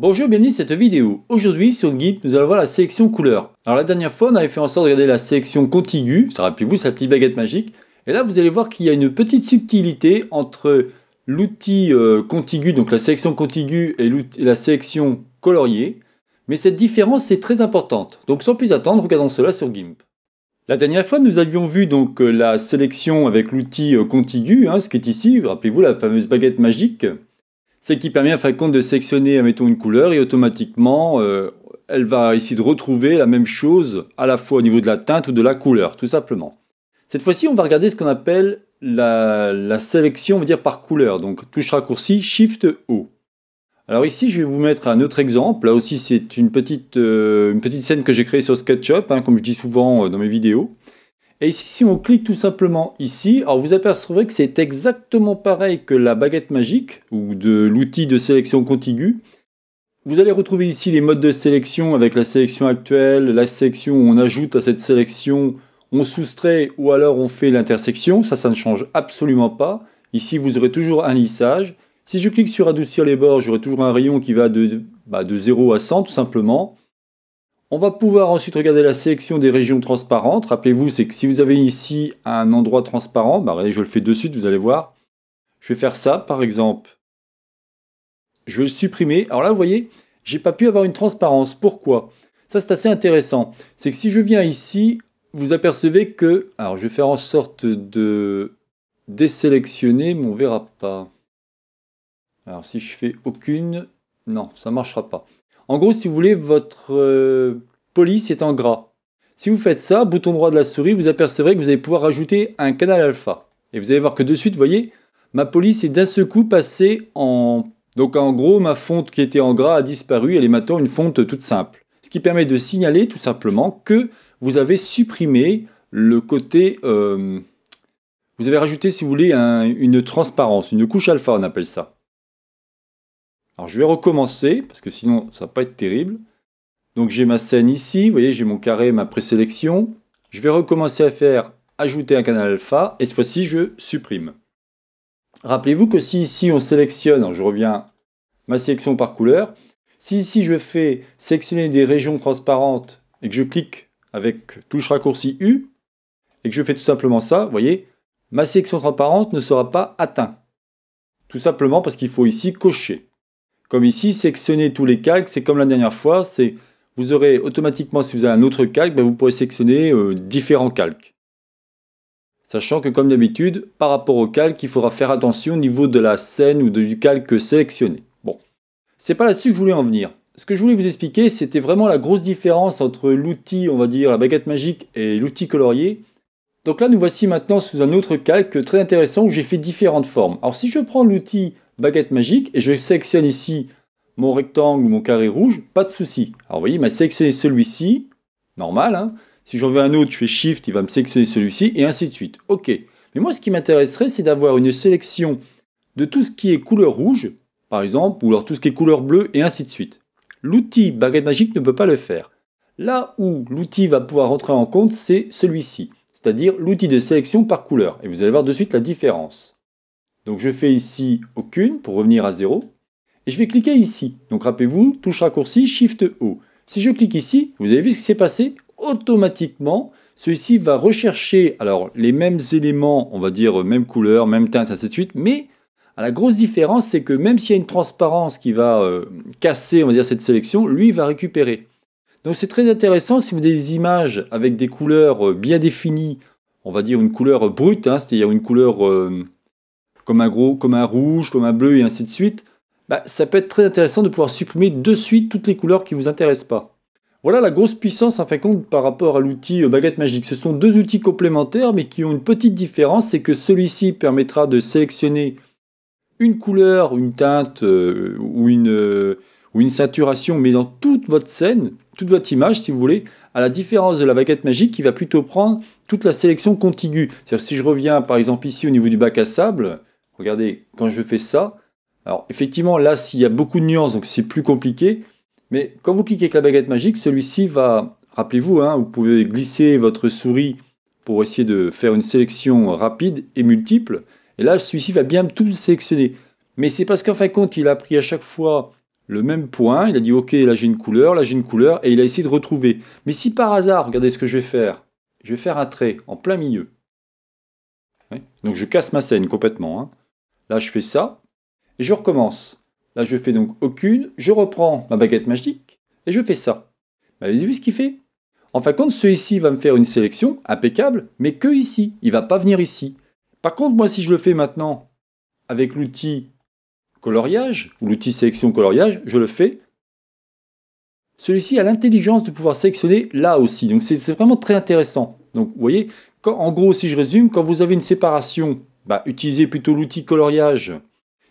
Bonjour, bienvenue dans cette vidéo. Aujourd'hui, sur Gimp, nous allons voir la sélection couleur. Alors la dernière fois, on avait fait en sorte de regarder la sélection contiguë, ça rappelez-vous, sa petite baguette magique. Et là, vous allez voir qu'il y a une petite subtilité entre l'outil euh, contigu, donc la sélection contiguë et, la sélection coloriée. Mais cette différence est très importante. Donc sans plus attendre, regardons cela sur GIMP. La dernière fois, nous avions vu donc euh, la sélection avec l'outil euh, contigu, hein, ce qui est ici, rappelez-vous la fameuse baguette magique ce qui permet à Falcon de sélectionner, mettons, une couleur et automatiquement, euh, elle va essayer de retrouver la même chose à la fois au niveau de la teinte ou de la couleur, tout simplement. Cette fois-ci, on va regarder ce qu'on appelle la, sélection, on dire, par couleur. Donc, touche raccourci, Shift O. Alors ici, je vais vous mettre un autre exemple. Là aussi, c'est une petite, euh, scène que j'ai créée sur SketchUp, hein, comme je dis souvent euh, dans mes vidéos. Et ici, si on clique tout simplement ici, alors vous apercevrez que c'est exactement pareil que la baguette magique ou de l'outil de sélection contiguë. Vous allez retrouver ici les modes de sélection avec la sélection actuelle, la sélection où on ajoute à cette sélection, on soustrait ou alors on fait l'intersection. Ça, ça ne change absolument pas. Ici, vous aurez toujours un lissage. Si je clique sur adoucir les bords, j'aurai toujours un rayon qui va de 0 bah, à 100 tout simplement. On va pouvoir ensuite regarder la sélection des régions transparentes. Rappelez-vous, c'est que si vous avez ici un endroit transparent, bah, je le fais de suite, vous allez voir. Je vais faire ça, par exemple. Je vais le supprimer. Alors là, vous voyez, n'ai pas pu avoir une transparence. Pourquoi Ça, c'est assez intéressant. C'est que si je viens ici, vous apercevez que... Alors, je vais faire en sorte de désélectionner, mais on verra pas. Alors, si je fais aucune, non, ça ne marchera pas. En gros, si vous voulez, votre euh, police est en gras. Si vous faites ça, bouton droit de la souris, vous apercevrez que vous allez pouvoir rajouter un canal alpha. Et vous allez voir que de suite, vous voyez, ma police est d'un seul coup passée en... Donc en gros, ma fonte qui était en gras a disparu, elle est maintenant une fonte toute simple. Ce qui permet de signaler tout simplement que vous avez supprimé le côté... Euh, vous avez rajouté, si vous voulez, une transparence, une couche alpha, on appelle ça. Alors je vais recommencer, parce que sinon ça va pas être terrible. Donc j'ai ma scène ici, vous voyez, j'ai mon carré, ma présélection. Je vais recommencer à faire ajouter un canal alpha, et cette fois-ci je supprime. Rappelez-vous que si ici on sélectionne, je reviens ma sélection par couleur, si ici je fais sélectionner des régions transparentes et que je clique avec touche raccourci U, et que je fais tout simplement ça, vous voyez, ma sélection transparente ne sera pas atteinte. Tout simplement parce qu'il faut ici cocher comme ici, sélectionner tous les calques, c'est comme la dernière fois, c'est vous aurez automatiquement, si vous avez un autre calque, ben, vous pourrez sélectionner euh, différents calques. Sachant que comme d'habitude, par rapport au calque, il faudra faire attention au niveau de la scène ou du calque sélectionné. Bon, c'est pas là-dessus que je voulais en venir. Ce que je voulais vous expliquer, c'était vraiment la grosse différence entre l'outil, on va dire, la baguette magique et l'outil colorier. Donc là, nous voici maintenant sous un autre calque très intéressant où j'ai fait différentes formes. Alors si je prends l'outil baguette magique, et je sélectionne ici mon rectangle ou mon carré rouge, pas de souci. Alors vous voyez, il m'a sélectionné celui-ci, normal. Hein. si j'en veux un autre, je fais Shift, il va me sélectionner celui-ci, et ainsi de suite. Ok. Mais moi, ce qui m'intéresserait, c'est d'avoir une sélection de tout ce qui est couleur rouge, par exemple, ou alors tout ce qui est couleur bleue, et ainsi de suite. L'outil baguette magique ne peut pas le faire. Là où l'outil va pouvoir rentrer en compte, c'est celui-ci, c'est-à-dire l'outil de sélection par couleur. Et vous allez voir de suite la différence. Donc je fais ici aucune pour revenir à zéro. Et je vais cliquer ici. Donc rappelez-vous, touche raccourci, Shift O. Si je clique ici, vous avez vu ce qui s'est passé Automatiquement, celui-ci va rechercher alors les mêmes éléments, on va dire même couleur, même teinte, ainsi de suite. Mais la grosse différence, c'est que même s'il y a une transparence qui va euh, casser, on va dire, cette sélection, lui va récupérer. Donc c'est très intéressant si vous avez des images avec des couleurs euh, bien définies, on va dire une couleur brute, hein, c'est-à-dire une couleur euh, comme un comme un rouge, comme un bleu et ainsi de suite, bah, ça peut être très intéressant de pouvoir supprimer de suite toutes les couleurs qui ne vous intéressent pas. Voilà la grosse puissance en fin de compte par rapport à l'outil euh, Baguette Magique. Ce sont deux outils complémentaires mais qui ont une petite différence, c'est que celui-ci permettra de sélectionner une couleur, une teinte euh, ou, une, euh, ou une saturation, mais dans toute votre scène, toute votre image si vous voulez, à la différence de la baguette magique qui va plutôt prendre toute la sélection contiguë. C'est-à-dire si je reviens par exemple ici au niveau du bac à sable, Regardez, quand je fais ça, alors effectivement là s'il y a beaucoup de nuances, donc c'est plus compliqué, mais quand vous cliquez avec la baguette magique, celui-ci va, rappelez-vous, hein, vous pouvez glisser votre souris pour essayer de faire une sélection rapide et multiple, et là celui-ci va bien tout sélectionner. Mais c'est parce qu'en fin de compte, il a pris à chaque fois le même point, il a dit ok là j'ai une couleur, là j'ai une couleur, et il a essayé de retrouver. Mais si par hasard, regardez ce que je vais faire, je vais faire un trait en plein milieu. Donc je casse ma scène complètement. Hein. Là, je fais ça, et je recommence. Là, je fais donc aucune, je reprends ma baguette magique, et je fais ça. Bah, vous avez vu ce qu'il fait En fin de compte, celui-ci va me faire une sélection, impeccable, mais que ici, il va pas venir ici. Par contre, moi, si je le fais maintenant avec l'outil coloriage, ou l'outil sélection coloriage, je le fais. Celui-ci a l'intelligence de pouvoir sélectionner là aussi. Donc c'est vraiment très intéressant. Donc vous voyez, en gros, si je résume, quand vous avez une séparation bah, utilisez plutôt l'outil coloriage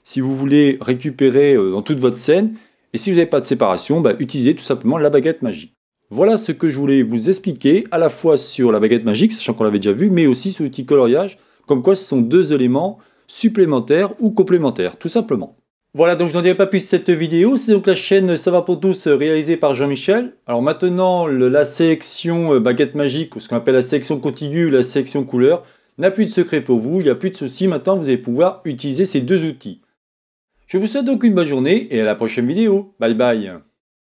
si vous voulez récupérer euh, dans toute votre scène. Et si vous n'avez pas de séparation, bah, utilisez tout simplement la baguette magique. Voilà ce que je voulais vous expliquer à la fois sur la baguette magique, sachant qu'on l'avait déjà vu, mais aussi sur l'outil coloriage, comme quoi ce sont deux éléments supplémentaires ou complémentaires, tout simplement. Voilà, donc je n'en dirai pas plus cette vidéo. C'est donc la chaîne Ça va pour tous réalisée par Jean-Michel. Alors maintenant, la sélection euh, baguette magique, ou ce qu'on appelle la sélection contiguë, la sélection couleur, N'a plus de secret pour vous, il n'y a plus de souci, maintenant vous allez pouvoir utiliser ces deux outils. Je vous souhaite donc une bonne journée et à la prochaine vidéo. Bye bye